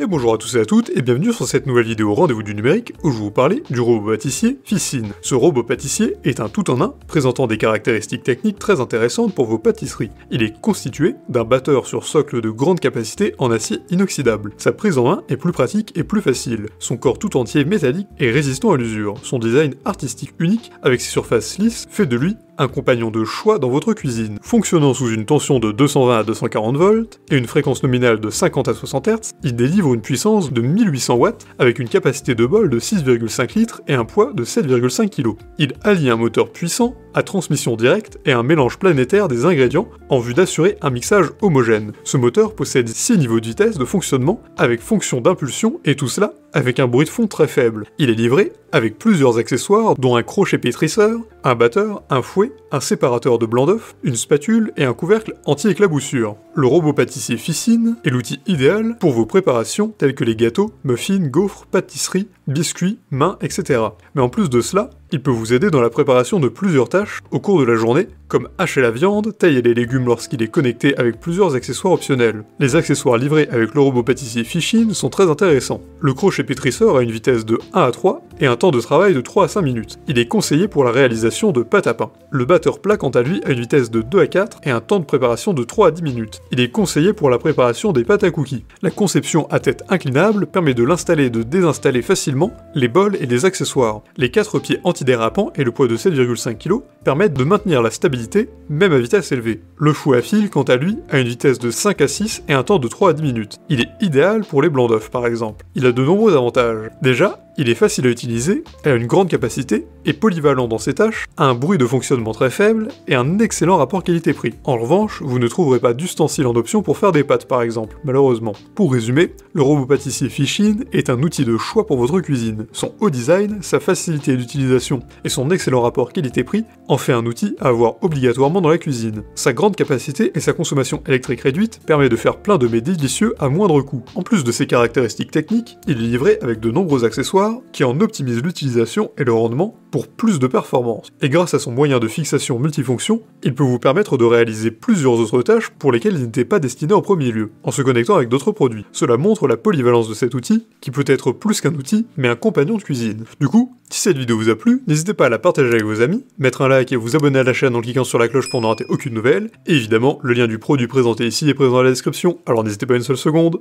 Et bonjour à tous et à toutes, et bienvenue sur cette nouvelle vidéo Rendez-vous du numérique, où je vais vous parler du robot pâtissier Ficine. Ce robot pâtissier est un tout-en-un, présentant des caractéristiques techniques très intéressantes pour vos pâtisseries. Il est constitué d'un batteur sur socle de grande capacité en acier inoxydable. Sa prise en main est plus pratique et plus facile. Son corps tout entier métallique est résistant à l'usure. Son design artistique unique, avec ses surfaces lisses, fait de lui un compagnon de choix dans votre cuisine. Fonctionnant sous une tension de 220 à 240 volts et une fréquence nominale de 50 à 60 Hz, il délivre une puissance de 1800 watts avec une capacité de bol de 6,5 litres et un poids de 7,5 kg. Il allie un moteur puissant à transmission directe et un mélange planétaire des ingrédients en vue d'assurer un mixage homogène. Ce moteur possède 6 niveaux de vitesse de fonctionnement avec fonction d'impulsion et tout cela avec un bruit de fond très faible. Il est livré avec plusieurs accessoires dont un crochet pétrisseur, un batteur, un fouet, un séparateur de blanc d'œuf, une spatule et un couvercle anti-éclaboussure. Le robot pâtissier Ficine est l'outil idéal pour vos préparations telles que les gâteaux, muffins, gaufres, pâtisseries, biscuits, mains, etc. Mais en plus de cela, il peut vous aider dans la préparation de plusieurs tâches au cours de la journée, comme hacher la viande, tailler les légumes lorsqu'il est connecté avec plusieurs accessoires optionnels. Les accessoires livrés avec le robot pâtissier Fishin sont très intéressants. Le crochet pétrisseur a une vitesse de 1 à 3 et un temps de travail de 3 à 5 minutes. Il est conseillé pour la réalisation de pâte à pain. Le batteur plat quant à lui a une vitesse de 2 à 4 et un temps de préparation de 3 à 10 minutes. Il est conseillé pour la préparation des pâtes à cookies. La conception à tête inclinable permet de l'installer et de désinstaller facilement les bols et les accessoires. Les 4 pieds antidérapants et le poids de 7,5 kg permettent de maintenir la stabilité même à vitesse élevée. Le fou à fil quant à lui a une vitesse de 5 à 6 et un temps de 3 à 10 minutes. Il est idéal pour les blancs d'œufs par exemple. Il a de nombreux avantages. Déjà, il est facile à utiliser, elle a une grande capacité, est polyvalent dans ses tâches, a un bruit de fonctionnement très faible et un excellent rapport qualité-prix. En revanche, vous ne trouverez pas d'ustensile en option pour faire des pâtes par exemple, malheureusement. Pour résumer, le robot pâtissier Fishin est un outil de choix pour votre cuisine. Son haut design, sa facilité d'utilisation et son excellent rapport qualité-prix en fait un outil à avoir obligatoirement dans la cuisine. Sa grande capacité et sa consommation électrique réduite permet de faire plein de mets délicieux à moindre coût. En plus de ses caractéristiques techniques, il est livré avec de nombreux accessoires qui en optimise l'utilisation et le rendement pour plus de performance. Et grâce à son moyen de fixation multifonction, il peut vous permettre de réaliser plusieurs autres tâches pour lesquelles il n'était pas destiné en premier lieu, en se connectant avec d'autres produits. Cela montre la polyvalence de cet outil, qui peut être plus qu'un outil, mais un compagnon de cuisine. Du coup, si cette vidéo vous a plu, n'hésitez pas à la partager avec vos amis, mettre un like et vous abonner à la chaîne en cliquant sur la cloche pour ne rater aucune nouvelle, et évidemment, le lien du produit présenté ici est présent dans la description, alors n'hésitez pas une seule seconde.